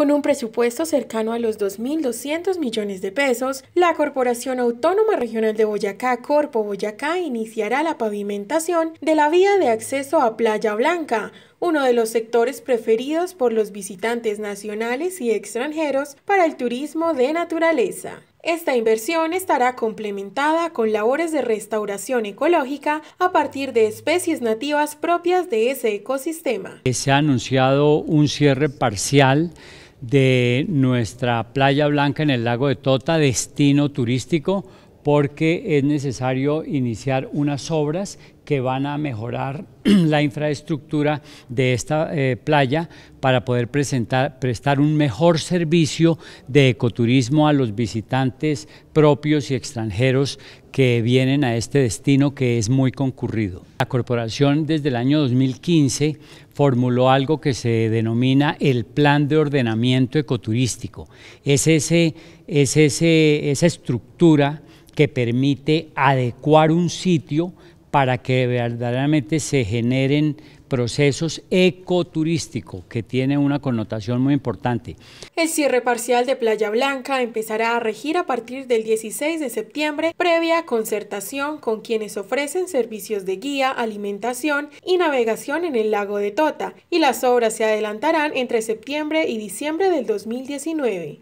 Con un presupuesto cercano a los 2.200 millones de pesos, la Corporación Autónoma Regional de Boyacá, Corpo Boyacá, iniciará la pavimentación de la vía de acceso a Playa Blanca, uno de los sectores preferidos por los visitantes nacionales y extranjeros para el turismo de naturaleza. Esta inversión estará complementada con labores de restauración ecológica a partir de especies nativas propias de ese ecosistema. Se ha anunciado un cierre parcial de nuestra playa blanca en el lago de Tota, destino turístico porque es necesario iniciar unas obras que van a mejorar la infraestructura de esta eh, playa para poder presentar, prestar un mejor servicio de ecoturismo a los visitantes propios y extranjeros que vienen a este destino que es muy concurrido. La corporación desde el año 2015 formuló algo que se denomina el Plan de Ordenamiento Ecoturístico. Es, ese, es esa estructura que permite adecuar un sitio para que verdaderamente se generen procesos ecoturísticos que tiene una connotación muy importante. El cierre parcial de Playa Blanca empezará a regir a partir del 16 de septiembre previa concertación con quienes ofrecen servicios de guía, alimentación y navegación en el lago de Tota y las obras se adelantarán entre septiembre y diciembre del 2019.